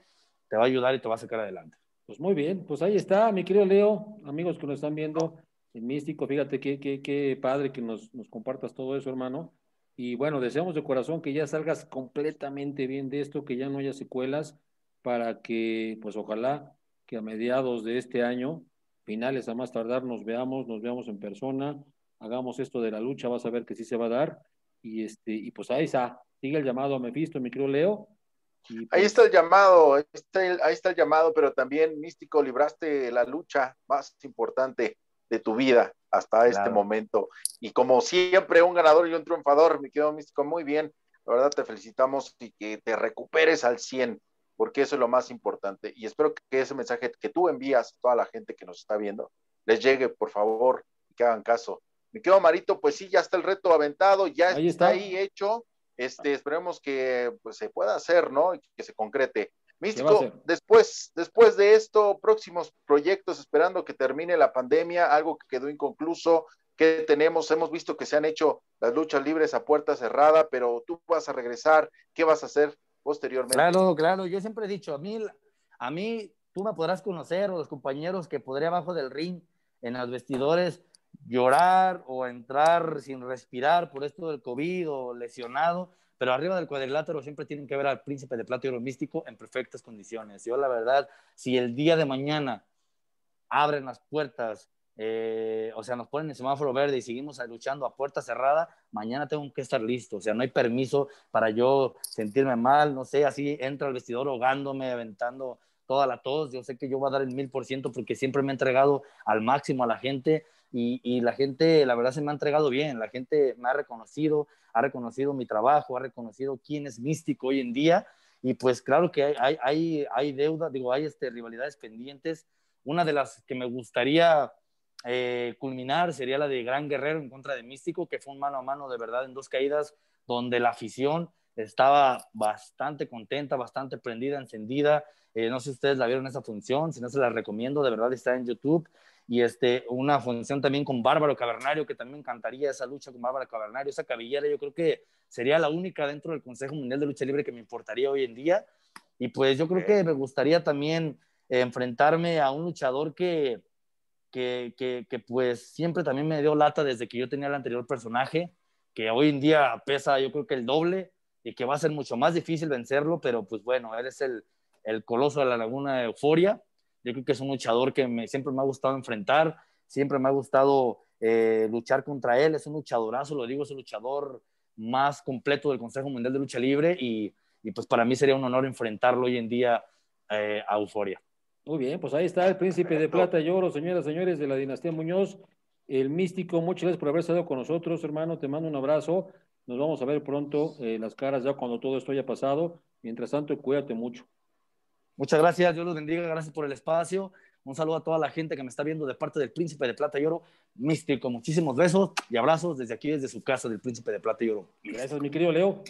Speaker 1: te va a
Speaker 3: ayudar y te va a sacar adelante.
Speaker 1: Pues muy bien, pues ahí está, mi querido Leo, amigos que nos están viendo en Místico, fíjate qué, qué, qué padre que nos, nos compartas todo eso, hermano. Y bueno, deseamos de corazón que ya salgas completamente bien de esto, que ya no haya secuelas, para que, pues ojalá que a mediados de este año, finales a más tardar, nos veamos, nos veamos en persona, hagamos esto de la lucha, vas a ver que sí se va a dar. Y, este, y pues ahí está, sigue el llamado a
Speaker 2: Mephisto, mi querido Leo. Pues ahí está el llamado, ahí está el, llamado, pero también, Místico, libraste la lucha más importante de tu vida hasta este momento. Y como siempre, un ganador y un triunfador, mi querido Místico, muy bien. La verdad, te felicitamos y que te recuperes al 100, porque eso es lo más importante. Y espero que ese mensaje que tú envías a toda la gente que nos está viendo les llegue, por favor, que hagan caso me quedo, Marito, pues sí, ya está el reto aventado, ya está. ahí hecho. Este, esperemos que pues, se pueda hacer, ¿no? que se concrete. Místico, después, después de esto, próximos proyectos, esperando que termine la pandemia, algo que quedó inconcluso, ¿qué tenemos, hemos visto que se han hecho las luchas libres a puerta cerrada, pero tú vas a regresar, ¿qué vas a hacer posteriormente? Claro,
Speaker 3: claro, yo siempre he dicho, a mí, a mí tú me podrás conocer o los compañeros que podré abajo del ring, en los vestidores,
Speaker 2: llorar
Speaker 3: o entrar sin respirar por esto del COVID o lesionado, pero arriba del cuadrilátero siempre tienen que ver al príncipe de plato y místico en perfectas condiciones. Yo la verdad, si el día de mañana abren las puertas, eh, o sea, nos ponen el semáforo verde y seguimos luchando a puerta cerrada, mañana tengo que estar listo, o sea, no hay permiso para yo sentirme mal, no sé, así entro al vestidor ahogándome, aventando toda la tos, yo sé que yo voy a dar el mil por ciento porque siempre me he entregado al máximo a la gente, y, la gente, la verdad, se me ha entregado bien, la gente me ha reconocido, ha reconocido mi trabajo, ha reconocido quién es místico hoy en día y pues claro que hay, hay, hay deuda, digo, hay este, rivalidades pendientes. Una de las que me gustaría eh, culminar sería la de Gran Guerrero en contra de Místico, que fue un mano a mano de verdad en dos caídas, donde la afición estaba bastante contenta, bastante prendida, encendida. Eh, no sé si ustedes la vieron esa función, si no se la recomiendo, de verdad está en YouTube. Y este, una función también con Bárbaro Cavernario, que también encantaría esa lucha con Bárbaro Cavernario, esa cabellera, yo creo que sería la única dentro del Consejo Mundial de Lucha Libre que me importaría hoy en día. Y pues yo creo que me gustaría también enfrentarme a un luchador que, que, que, que pues siempre también me dio lata desde que yo tenía el anterior personaje, que hoy en día pesa yo creo que el doble, y que va a ser mucho más difícil vencerlo, pero pues bueno, él es el, el coloso de la laguna de Euforia. Yo creo que es un luchador que siempre me ha gustado enfrentar, siempre me ha gustado eh, luchar contra él. Es un luchadorazo, lo digo, es el luchador más completo del Consejo Mundial de Lucha Libre y, pues para mí sería un honor enfrentarlo hoy en día eh, a Euforia.
Speaker 1: Muy bien, pues ahí está el príncipe de plata y oro, señoras y señores de la dinastía Muñoz, el místico. Muchas gracias por haber estado con nosotros, hermano. Te mando un abrazo. Nos vamos a ver pronto en eh, las caras ya cuando todo esto haya pasado. Mientras tanto, cuídate mucho. Muchas gracias, Dios los bendiga, gracias por el
Speaker 3: espacio. Un saludo a toda la gente que me está viendo de parte del Príncipe de Plata y Oro, místico. Muchísimos besos y abrazos desde aquí, desde su casa del Príncipe de Plata y Oro. Gracias, mi querido Leo.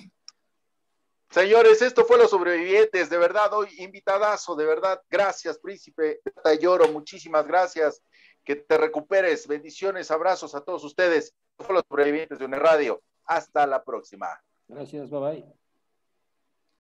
Speaker 2: Señores, esto fue Los Sobrevivientes, de verdad, hoy invitadazo, de verdad, gracias, Príncipe de Plata y Oro, muchísimas gracias, que te recuperes, bendiciones, abrazos a todos ustedes. Esto fue Los Sobrevivientes de una Radio. Hasta la próxima.
Speaker 1: Gracias, bye bye.